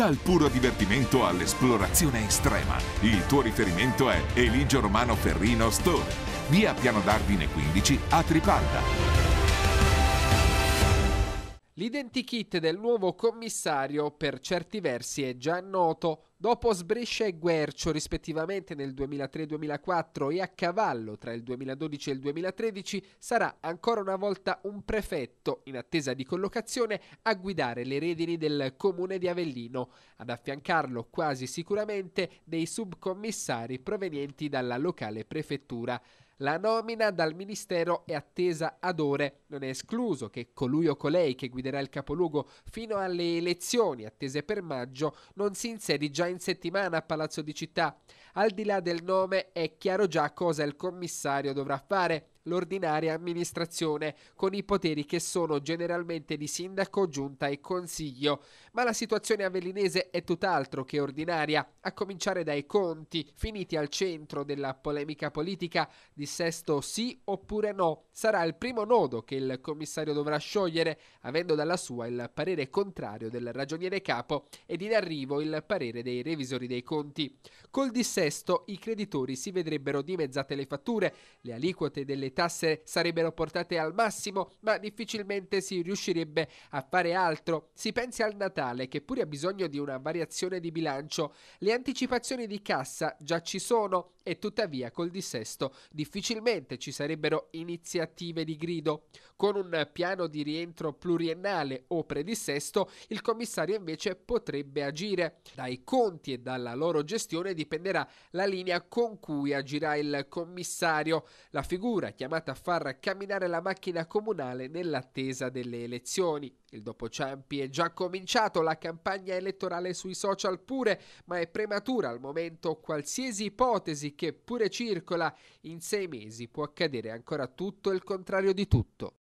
Dal puro divertimento all'esplorazione estrema, il tuo riferimento è Eligio Romano Ferrino Store, via Piano d'Ardine 15 a Tripalda. L'identikit del nuovo commissario per certi versi è già noto. Dopo Sbrescia e Guercio, rispettivamente nel 2003-2004 e a cavallo tra il 2012 e il 2013, sarà ancora una volta un prefetto, in attesa di collocazione, a guidare le redini del comune di Avellino, ad affiancarlo quasi sicuramente dei subcommissari provenienti dalla locale prefettura. La nomina dal Ministero è attesa ad ore. Non è escluso che colui o colei che guiderà il capoluogo fino alle elezioni attese per maggio non si insedi già in settimana a Palazzo di Città. Al di là del nome è chiaro già cosa il commissario dovrà fare l'ordinaria amministrazione, con i poteri che sono generalmente di sindaco, giunta e consiglio. Ma la situazione avellinese è tutt'altro che ordinaria, a cominciare dai conti, finiti al centro della polemica politica, dissesto sì oppure no. Sarà il primo nodo che il commissario dovrà sciogliere, avendo dalla sua il parere contrario del ragioniere capo ed in arrivo il parere dei revisori dei conti. Col dissesto i creditori si vedrebbero dimezzate le fatture, le aliquote delle le tasse sarebbero portate al massimo, ma difficilmente si riuscirebbe a fare altro. Si pensi al Natale, che pure ha bisogno di una variazione di bilancio. Le anticipazioni di cassa già ci sono e tuttavia col dissesto difficilmente ci sarebbero iniziative di grido. Con un piano di rientro pluriennale o predissesto, il commissario invece potrebbe agire. Dai conti e dalla loro gestione dipenderà la linea con cui agirà il commissario. La figura chiamata a far camminare la macchina comunale nell'attesa delle elezioni. Il dopo Ciampi è già cominciato la campagna elettorale sui social pure, ma è prematura al momento qualsiasi ipotesi che pure circola. In sei mesi può accadere ancora tutto il contrario di tutto.